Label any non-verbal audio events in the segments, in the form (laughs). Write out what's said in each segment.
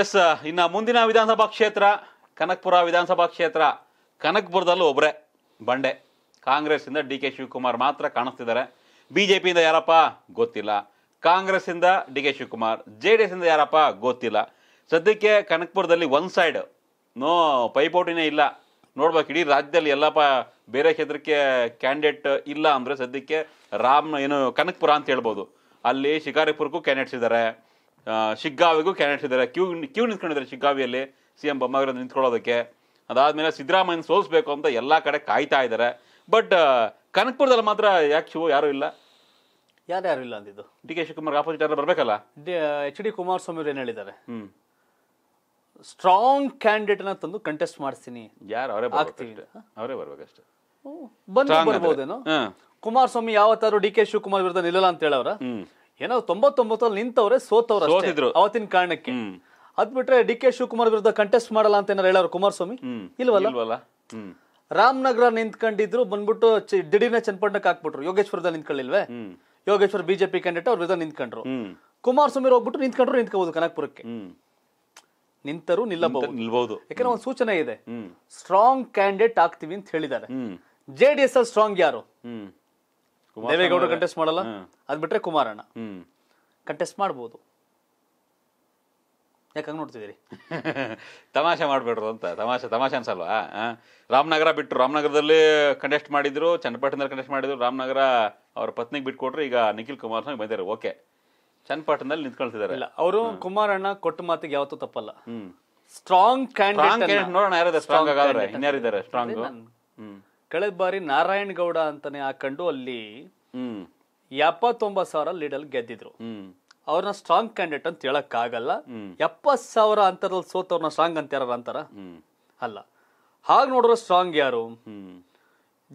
S ಇನ್ನು ಮುಂದಿನ ವಿಧಾನಸಭಾ ಕ್ಷೇತ್ರ ಕನಕ್ಪುರ ವಿಧಾನಸಭಾ ಕ್ಷೇತ್ರ ಕನಕ್ಪುರದಲ್ಲೂ ಒಬ್ಬರೇ ಬಂಡೆ ಕಾಂಗ್ರೆಸ್ಸಿಂದ ಡಿ ಕೆ ಶಿವಕುಮಾರ್ ಮಾತ್ರ ಕಾಣಿಸ್ತಿದ್ದಾರೆ ಬಿ ಜೆ ಪಿಯಿಂದ ಯಾರಪ್ಪ ಗೊತ್ತಿಲ್ಲ ಕಾಂಗ್ರೆಸ್ಸಿಂದ D K Shivakumar J D ಇಂದ ಯಾರಪ್ಪ ಗೊತ್ತಿಲ್ಲ ಸದ್ಯಕ್ಕೆ ಕನಕ್ಪುರದಲ್ಲಿ ಒನ್ ಸೈಡ್ ನೋ ಪೈಪೋಟಿನೇ ಇಲ್ಲ ನೋಡ್ಬೇಕು ಇಡೀ ರಾಜ್ಯದಲ್ಲಿ ಎಲ್ಲಪ್ಪ ಬೇರೆ ಕ್ಷೇತ್ರಕ್ಕೆ ಕ್ಯಾಂಡಿಡೇಟ್ ಇಲ್ಲ ಅಂದರೆ ಸದ್ಯಕ್ಕೆ ರಾಮ್ನ ಏನು ಕನಕ್ಪುರ ಅಂತ ಹೇಳ್ಬೋದು ಅಲ್ಲಿ ಶಿಕಾರಿಪುರಕ್ಕೂ ಕ್ಯಾಂಡಿಡೇಟ್ಸ್ ಇದ್ದಾರೆ ಶಿಗ್ಗಾವಿಗೂ ಕ್ಯಾಂಡಿಡೇಟ್ಸ್ ಇದ್ದಾರೆ ಕ್ಯೂ ಕ್ಯೂ ನಿಂತ್ಕೊಂಡಿದ್ದಾರೆ ಶಿಗ್ಗಾವಿಯಲ್ಲಿ ಸಿ ಎಂ ಬೊಮ್ಮಾಯಿರದ್ದು ನಿಂತ್ಕೊಳ್ಳೋದಕ್ಕೆ ಅದಾದಮೇಲೆ ಸಿದ್ದರಾಮಯ್ಯನ ಸೋಲಿಸಬೇಕು ಅಂತ ಎಲ್ಲ ಕಡೆ ಕಾಯ್ತಾ ಇದ್ದಾರೆ ಬಟ್ ಕನಕಪುರದಲ್ಲಿ ಮಾತ್ರ ಯಾಕೆ ಶಿವ ಯಾರೂ ಇಲ್ಲ ಯಾರ್ಯಾರು ಇಲ್ಲ ಅಂದಿದ್ದು ಡಿ ಕೆ ಶಿವಕುಮಾರ್ ಆಪೋಸಿಟ್ ಯಾರು ಬರಬೇಕಲ್ಲ ಎಚ್ ಡಿ ಕುಮಾರಸ್ವಾಮಿ ಅವರು ಏನು ಹೇಳಿದ್ದಾರೆ ಸ್ಟ್ರಾಂಗ್ ಕ್ಯಾಂಡಿಡೇಟ್ನ ತಂದು ಕಂಟೆಸ್ಟ್ ಮಾಡಿಸ್ತೀನಿ ಯಾರು ಅವರೇ ಆಗ್ತೀವಿ ಅವರೇ ಬರಬೇಕಷ್ಟೇ ಬಂದು ಬರ್ಬೋದೇನೋ ಕುಮಾರಸ್ವಾಮಿ ಯಾವತ್ತಾದ್ರೂ ಡಿ ಕೆ ಶಿವಕುಮಾರ್ ವಿರುದ್ಧ ನಿಲ್ಲಲ್ಲ ಅಂತ ಹೇಳವ್ರ ಏನೋ ತೊಂಬತ್ತೊಂಬತ್ತಲ್ಲಿ ನಿಂತವ್ರೆ ಸೋತವ್ರ ಸೋತಿದ್ರು. ಅವತ್ತಿನ ಕಾರಣಕ್ಕೆ ಅದ್ ಡಿ ಕೆ ಶಿವಕುಮಾರ್ ವಿರುದ್ಧ ಕಂಟೆಸ್ಟ್ ಮಾಡಲ್ಲ ಅಂತ ಏನಾರು ಹೇಳೋರು ಕುಮಾರಸ್ವಾಮಿ ಇಲ್ವಲ್ಲ ರಾಮನಗರ ನಿಂತ್ಕೊಂಡಿದ್ರು ಬಂದ್ಬಿಟ್ಟು ದಿಢೀರ್ನ ಚನ್ನಪಟ್ಟಣಕ್ಕೆ ಹಾಕ್ಬಿಟ್ರು ಯೋಗೇಶ್ವರದಲ್ಲಿ ನಿಂತ್ಕೊಳ್ಳಿಲ್ವೇ ಯೋಗೇಶ್ವರ ಯೋಗೇಶ್ವರ್ ಬಿಜೆಪಿ ಕ್ಯಾಂಡಿಡೇಟ್ ಅವ್ರ ವಿರುದ್ಧ ನಿಂತ್ಕೊಂಡ್ರು ಕುಮಾರಸ್ವಾಮಿ ಹೋಗ್ಬಿಟ್ಟು ನಿಂತ್ಕೊಂಡ್ರು ನಿಂತ್ಕೋಬಹುದು ಕನಕ್ಪುರಕ್ಕೆ ನಿಂತರು ನಿಲ್ಲಬಹುದು ನಿಲ್ಬಹುದು ಯಾಕಂದ್ರೆ ಒಂದು ಸೂಚನೆ ಇದೆ ಸ್ಟ್ರಾಂಗ್ ಕ್ಯಾಂಡಿಡೇಟ್ ಆಗ್ತೀವಿ ಅಂತ ಹೇಳಿದ್ದಾರೆ ಜೆಡಿಎಸ್ ಜೆ ಅಲ್ಲಿ ಸ್ಟ್ರಾಂಗ್ ಯಾರು ಹ್ಮ್ ದೇವೇಗೌಡರು ಕಂಟೆಸ್ಟ್ ಮಾಡಲ್ಲ ಅದ್ ಬಿಟ್ರೆ ಕುಮಾರಣ್ಣ ಕಂಟೆಸ್ಟ್ ಮಾಡ್ಬೋದು ಯಾಕಂಗ್ ನೋಡ್ತಿದ್ದೀರಿ (laughs) ತಮಾಷೆ ಮಾಡ್ಬಿಡ್ರು ಅಂತ ತಮಾಷೆ ತಮಾಷೆ ಅನ್ಸಲ್ವಾ ರಾಮನಗರ ಬಿಟ್ಟರು ರಾಮನಗರದಲ್ಲಿ ಕಂಟೆಸ್ಟ್ ಮಾಡಿದ್ರು ಚನ್ನಪಟ್ಟಣದಲ್ಲಿ ಕಂಟೆಸ್ಟ್ ಮಾಡಿದ್ರು ರಾಮನಗರ ಅವ್ರ ಪತ್ನಿಗೆ ಬಿಟ್ಕೊಟ್ರು ಈಗ ನಿಖಿಲ್ ಕುಮಾರಸ್ವಾಮಿ ಬಂದಿದ್ದಾರೆ ಓಕೆ ಚನ್ನಪಟ್ಟಣದಲ್ಲಿ ನಿಂತ್ಕೊಳ್ತಿದ್ದಾರೆ ಇಲ್ಲ ಅವರು ಕುಮಾರಣ್ಣ ಕೊಟ್ಟ ಮಾತಿಗೆ ಯಾವತ್ತೂ ತಪ್ಪಲ್ಲ ಸ್ಟ್ರಾಂಗ್ ಕ್ಯಾಂಡಿಡೇಟ್ ನೋಡೋಣ ಯಾರಿದ್ದಾರೆ ಸ್ಟ್ರಾಂಗ್ ಆಗಾದ್ರೆ ಇನ್ಯಾರಿದ್ದಾರೆ ಸ್ಟ್ರಾಂಗ್ ಕಳೆದ ಬಾರಿ ನಾರಾಯಣ್ ಗೌಡ ಅಂತಾನೆ ಹಾಕೊಂಡು ಅಲ್ಲಿ ಎಪ್ಪತ್ತೊಂಬತ್ತು ಸಾವಿರ ಲೀಡಲ್ ಗೆದ್ದಿದ್ರು ಅವ್ರನ್ನ ಸ್ಟ್ರಾಂಗ್ ಕ್ಯಾಂಡಿಡೇಟ್ ಅಂತ ಹೇಳಕ್ ಆಗಲ್ಲ ಎಪ್ಪತ್ ಸಾವಿರ ಅಂತರದಲ್ಲಿ ಸೋತವ್ರನ್ನ ಸ್ಟ್ರಾಂಗ್ ಅಂತ ಯಾರ ಅಂತಾರ ಅಲ್ಲ ಹಾಗೆ ನೋಡಿದ್ರೆ ಸ್ಟ್ರಾಂಗ್ ಯಾರು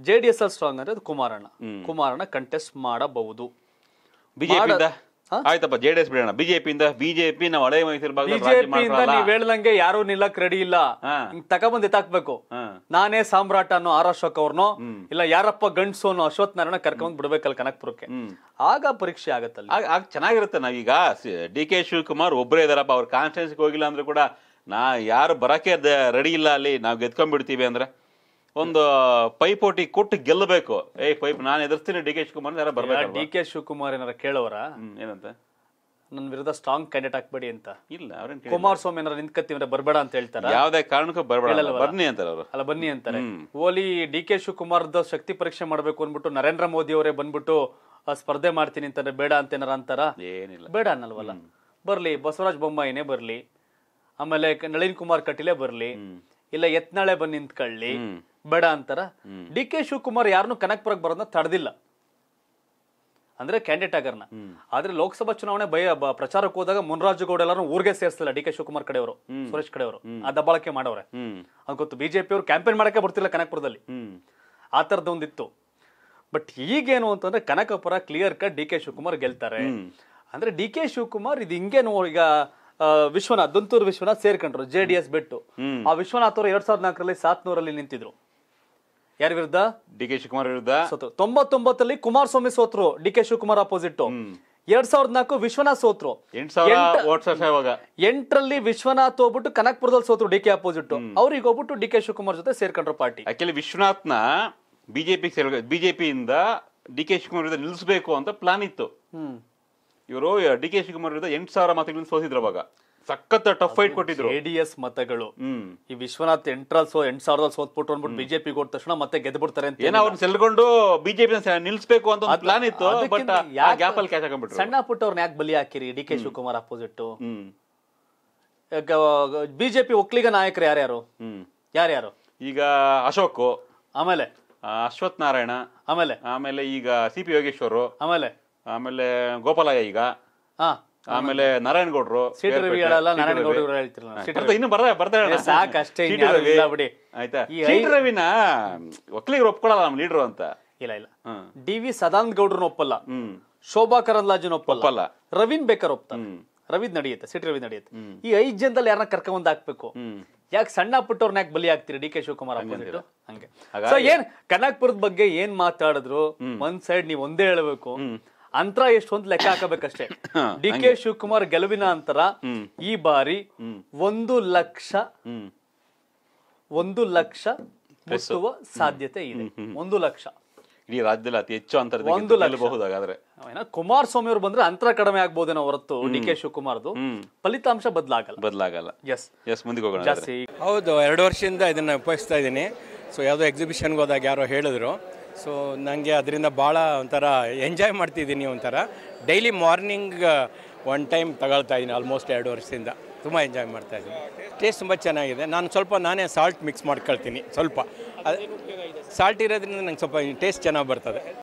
ಜೆ ಡಿ ಎಸ್ ಅಲ್ಲಿ ಸ್ಟ್ರಾಂಗ್ ಅಂದ್ರೆ ಕುಮಾರಣ್ಣ ಕುಮಾರಣ್ಣ ಕಂಟೆಸ್ಟ್ ಮಾಡಬಹುದು ಆಯ್ತಪ್ಪ ಜೆಡಿಎಸ್ ಬಿಡೋಣ ಬಿಜೆಪಿಯಿಂದ ಬಿಜೆಪಿ ನಾವು ಹಳೆ ಮೈಸೂರು ಇಂದ ನೀವ್ ಹೇಳ್ದಂಗೆ ಯಾರು ನಿಲ್ಲಕ್ ರೆಡಿ ಇಲ್ಲ ತಗೊಂಡ್ ಎತ್ತಾಕ್ಬೇಕು ನಾನೇ ಸಾಮ್ರಾಟ ಅನ್ನೋ ಆರ್ ಅಶೋಕ್ ಅವ್ರನ್ನ ಇಲ್ಲ ಯಾರಪ್ಪ ಗಂಡ್ಸು ಅನ್ನೋ ಅಶ್ವಥ್ ನಾರಾಯಣ ಕರ್ಕೊಂಡ್ ಬಿಡ್ಬೇಕಲ್ಲ ಕನಕ್ಪುರಕ್ಕೆ ಆಗ ಪರೀಕ್ಷೆ ಆಗತ್ತಲ್ಲ ಆಗ ಚೆನ್ನಾಗಿರುತ್ತೆ ನಾವೀಗ ಡಿ ಕೆ ಶಿವಕುಮಾರ್ ಒಬ್ಬರೇ ಇದಾರಪ್ಪ ಅವ್ರ ಕಾನ್ಸ್ಟಿಟ್ಯೂನ್ಸಿಗೆ ಹೋಗಿಲ್ಲ ಅಂದ್ರೆ ಕೂಡ ನಾ ಯಾರು ಬರಕ್ಕೆ ರೆಡಿ ಇಲ್ಲ ಅಲ್ಲಿ ನಾವು ಬಿಡ್ತೀವಿ ಅಂದ್ರೆ ಒಂದು ಪೈಪೋಟಿ ಕೊಟ್ಟು ಗೆಲ್ಲಬೇಕು ಏ ಪೈಪ್ ನಾನು ಎದುರ್ತೀನಿ ಡಿ ಕೆ ಶಿವಕುಮಾರ್ ಯಾರು ಡಿ ಕೆ ಶಿವಕುಮಾರ್ ಏನಾರ ಕೇಳೋರ ಏನಂತ ನನ್ನ ವಿರುದ್ಧ ಸ್ಟ್ರಾಂಗ್ ಕ್ಯಾಂಡಿಡೇಟ್ ಹಾಕ್ಬೇಡಿ ಅಂತ ಇಲ್ಲ ಅವ್ರೇನು ಕುಮಾರಸ್ವಾಮಿ ಏನಾರ ನಿಂತ್ಕತ್ತೀವಿ ಬರ್ಬೇಡ ಅಂತ ಹೇಳ್ತಾರ ಯಾವುದೇ ಕಾರಣಕ್ಕೂ ಬರ್ಬೇಡ ಬನ್ನಿ ಬರ್ನಿ ಅಂತಾರೆ ಅವರು ಅಲ್ಲ ಬನ್ನಿ ಅಂತಾರೆ ಓಲಿ ಡಿ ಕೆ ಶಿವಕುಮಾರ್ದ ಶಕ್ತಿ ಪರೀಕ್ಷೆ ಮಾಡ್ಬೇಕು ಅಂದ್ಬಿಟ್ಟು ನರೇಂದ್ರ ಮೋದಿ ಅವರೇ ಬಂದ್ಬಿಟ್ಟು ಸ್ಪರ್ಧೆ ಮಾಡ್ತೀನಿ ಅಂತಾರೆ ಬೇಡ ಅಂತ ಏನಾರ ಅಂತಾರ ಏನಿಲ್ಲ ಬೇಡ ಅನ್ನಲ್ವಲ್ಲ ಬರ್ಲಿ ಬಸವರಾಜ ಬೊಮ್ಮಾಯಿನೇ ಬರ್ಲಿ ಆಮೇಲೆ ನಳಿನ್ ಕುಮಾರ್ ಕಟೀಲೆ ಬರ್ಲಿ ಇಲ್ಲ ಎತ್ನಾಳೆ ಬಂದು ನಿಂತ್ಕೊಳ್ಳಿ ಬೇಡ ಅಂತಾರ ಡಿ ಕೆ ಶಿವಕುಮಾರ್ ಯಾರನ್ನು ಕನಕಪುರಕ್ಕೆ ಬರೋದನ್ನ ತಡೆದಿಲ್ಲ ಅಂದ್ರೆ ಕ್ಯಾಂಡಿಡೇಟ್ ಆಗರ್ನ ಆದ್ರೆ ಲೋಕಸಭಾ ಚುನಾವಣೆ ಭಯ ಪ್ರಚಾರಕ್ಕೆ ಹೋದಾಗ ಗೌಡ ಎಲ್ಲರೂ ಊರಿಗೆ ಸೇರ್ಸಿಲ್ಲ ಡಿ ಕೆ ಶಿವಕುಮಾರ್ ಕಡೆಯವರು ಸುರೇಶ್ ಕಡೆಯವರು ಆ ದಬ್ಬಾಳಕೆ ಮಾಡವ್ರೆ ಅದ್ ಗೊತ್ತು ಬಿಜೆಪಿ ಅವರು ಕ್ಯಾಂಪೇನ್ ಮಾಡಕ್ಕೆ ಬರ್ತಿಲ್ಲ ಕನಕಪುರದಲ್ಲಿ ಆ ತರದ ಒಂದಿತ್ತು ಬಟ್ ಈಗೇನು ಅಂತಂದ್ರೆ Kanakapura clear cut D K Shivakumar ಗೆಲ್ತಾರೆ ಅಂದ್ರೆ ಡಿ ಕೆ ಶಿವಕುಮಾರ್ ಇದು ಹಿಂಗೇನು ಈಗ ವಿಶ್ವನಾಥ್ ದುಂತೂರು ವಿಶ್ವನಾಥ್ ಸೇರ್ಕೊಂಡ್ರು ಜೆ ಡಿ ಎಸ್ ಬಿಟ್ಟು ಆ ವಿಶ್ವನಾಥ್ ಅವರು ಎರಡ್ ಸಾವಿರದ ನಾಲ್ಕರಲ್ಲಿ ಸಾತ್ನೂರಲ್ಲಿ ನಿಂತಿದ್ರು ಯಾರ ವಿರುದ್ಧ ಡಿ ಕೆ ಶಿವಕುಮಾರ್ ವಿರುದ್ಧ ಸೋತರು ತೊಂಬತ್ತೊಂಬತ್ತಲ್ಲಿ ಕುಮಾರಸ್ವಾಮಿ ಸೋತರು ಡಿ ಕೆ ಶಿವಕುಮಾರ್ ಅಪೋಸಿಟ್ ಎರಡ್ ಸಾವಿರದ ನಾಲ್ಕು ವಿಶ್ವನಾಥ್ ಸೋತರು ಎಂಟರಲ್ಲಿ ವಿಶ್ವನಾಥ್ ಹೋಗ್ಬಿಟ್ಟು ಕನಕ್ಪುರದಲ್ಲಿ ಸೋತರು ಡಿ ಕೆ ಅಪೋಸಿಟ್ ಅವ್ರಿಗೆ ಹೋಗ್ಬಿಟ್ಟು ಡಿ ಕೆ ಶಿವಕುಮಾರ್ ಜೊತೆ ಸೇರ್ಕೊಂಡ್ರು ಪಾರ್ಟಿ ವಿಶ್ವನಾಥ್ ನ ಬಿಜೆಪಿ ಬಿಜೆಪಿಯಿಂದ ಡಿ ಕೆ ಶಿವಕುಮಾರ್ ವಿರುದ್ಧ ನಿಲ್ಲಿಸಬೇಕು ಅಂತ ಪ್ಲಾನ್ ಇತ್ತು ಇವರು ಡಿ ಕೆ ಶಿವಕುಮಾರ್ ವಿರುದ್ಧ ಎಂಟು ಸಾವಿರ ಮಾತುಗಳನ್ನು ಸೋತಿದ್ರು ಅವಾಗ ಸಖತ್ ಟಫ್ ಫೈಟ್ ಕೊಟ್ಟಿದ್ರು ಎಡಿಎಸ್ ಮತಗಳು ಈ ವಿಶ್ವನಾಥ್ ಎಂಟ್ರಲ್ ಸೋ ಎಂಟ್ ಸಾವಿರದಲ್ಲಿ ಸೋತ್ಬಿಟ್ಟು ಅಂದ್ಬಿಟ್ಟು ಬಿಜೆಪಿ ಕೊಟ್ಟ ತಕ್ಷಣ ಮತ್ತೆ ಗೆದ್ದು ಬಿಡ್ತಾರೆ ಅಂತ ಏನೋ ಅವ್ರು ಸೆಲ್ಗೊಂಡು ಬಿಜೆಪಿ ನಿಲ್ಸ್ಬೇಕು ಅಂತ ಒಂದು ಪ್ಲಾನ್ ಇತ್ತು ಬಟ್ ಗ್ಯಾಪ್ ಅಲ್ಲಿ ಕ್ಯಾಚ್ ಹಾಕೊಂಡ್ಬಿಟ್ರು ಸಣ್ಣ ಪುಟ್ಟ ಅವ್ರನ್ನ ಯಾಕೆ ಬಲಿ ಹಾಕಿರಿ D K Shivakumar opposite BJP Vokkaliga ನಾಯಕರು ಯಾರ್ಯಾರು ಯಾರ್ಯಾರು ಈಗ ಅಶೋಕ್ ಆಮೇಲೆ ಅಶ್ವಥ್ ನಾರಾಯಣ ಆಮೇಲೆ ಆಮೇಲೆ ಈಗ ಸಿ ಪಿ ಯೋಗೇಶ್ವರ್ ಆಮೇಲೆ ಆಮೇಲೆ ಗೋಪಾಲಯ್ಯ ಈಗ ಹಾ ಆಮೇಲೆ ನಾರಾಯಣ ಗೌಡ್ರು ಸಿಟಿ ಹೇಳಲ್ಲ ನಾರಾಯಣ ಹೇಳ್ತಿರಲ್ಲ ಇನ್ನು ಬರ್ತಾ ಬರ್ತಾ ಸಾಕು ಅಷ್ಟೇ ಬಿಡಿ ಆಯ್ತಾ ರವಿನ ಒಕ್ಕಲಿಗರು ಒಪ್ಕೊಳ್ಳಲ್ಲ ನಮ್ಮ ಲೀಡರ್ ಅಂತ ಇಲ್ಲ ಇಲ್ಲ ಡಿ ವಿ ಸದಾನಂದ ಗೌಡ್ರನ್ನ ಒಪ್ಪಲ್ಲ ಶೋಭಾ ಕರಂದ್ಲಾಜನ್ ಒಪ್ಪಲ್ಲ ರವೀನ್ ಬೇಕರ್ ಒಪ್ತಾನೆ ರವಿದ್ ನಡೆಯುತ್ತೆ ಸಿಟಿ ರವಿ ನಡೆಯುತ್ತೆ ಈ ಐದ್ ಜನದಲ್ಲಿ ಯಾರನ್ನ ಕರ್ಕೊಂಡ್ ಹಾಕ್ಬೇಕು ಯಾಕೆ ಸಣ್ಣ ಪುಟ್ಟವ್ರನ್ನ ಯಾಕೆ ಬಲಿ ಆಗ್ತೀರಿ ಡಿ ಕೆ ಶಿವಕುಮಾರ್ ಹಂಗೆ ಏನ್ ಕನಕ್ಪುರದ ಬಗ್ಗೆ ಏನ್ ಮಾತಾಡಿದ್ರು ಒಂದ್ ಸೈಡ್ ನೀವ್ ಒಂದೇ ಹೇಳಬೇಕು ಅಂತರ ಎಷ್ಟು ಅಂತ ಲೆಕ್ಕ ಹಾಕಬೇಕಷ್ಟೇ (coughs) ಡಿ ಕೆ ಶಿವಕುಮಾರ್ ಗೆಲುವಿನ ಅಂತರ ಈ ಬಾರಿ ಒಂದು ಲಕ್ಷ ಒಂದು ಲಕ್ಷ ಮುಟ್ಟುವ ಸಾಧ್ಯತೆ ಇದೆ ಒಂದು ಲಕ್ಷ ಇಡೀ ರಾಜ್ಯದಲ್ಲಿ ಅತಿ ಹೆಚ್ಚು ಅಂತರ ಒಂದು ಗೆಲ್ಲಬಹುದಾಗಾದ್ರೆ ಕುಮಾರಸ್ವಾಮಿ ಅವರು ಬಂದ್ರೆ ಅಂತರ ಕಡಿಮೆ ಆಗ್ಬೋದೇನೋ ಹೊರತು ಡಿ ಕೆ ಶಿವಕುಮಾರ್ದು ಫಲಿತಾಂಶ ಬದಲಾಗಲ್ಲ ಬದಲಾಗಲ್ಲ ಎಸ್ ಎಸ್ ಮುಂದಕ್ಕೆ ಹೋಗೋಣ ಜಾಸ್ತಿ ಹೌದು ಎರಡು ವರ್ಷದಿಂದ ಇದನ್ನ ಉಪಯೋಗಿಸ್ತಾ ಇದ್ದೀನಿ ಸೊ ಯಾವುದೋ ಎಕ್ಸಿಬಿಷನ್ಗೆ ಹೋದಾಗ ಯಾರೋ ಹೇಳಿದ್ರು ಸೊ ನನಗೆ ಅದರಿಂದ ಭಾಳ ಒಂಥರ ಎಂಜಾಯ್ ಮಾಡ್ತಿದ್ದೀನಿ ಒಂಥರ ಡೈಲಿ ಮಾರ್ನಿಂಗ್ ಒನ್ ಟೈಮ್ ತಗೊಳ್ತಾ ಇದ್ದೀನಿ ಆಲ್ಮೋಸ್ಟ್ ಎರಡು ವರ್ಷದಿಂದ ತುಂಬ ಎಂಜಾಯ್ ಮಾಡ್ತಾ ಇದ್ದೀನಿ ಟೇಸ್ಟ್ ತುಂಬ ಚೆನ್ನಾಗಿದೆ ನಾನು ಸ್ವಲ್ಪ ನಾನೇ ಸಾಲ್ಟ್ ಮಿಕ್ಸ್ ಮಾಡ್ಕೊಳ್ತೀನಿ ಸ್ವಲ್ಪ ಸಾಲ್ಟ್ ಇರೋದ್ರಿಂದ ನಂಗೆ ಸ್ವಲ್ಪ ಟೇಸ್ಟ್ ಚೆನ್ನಾಗಿ ಬರ್ತದೆ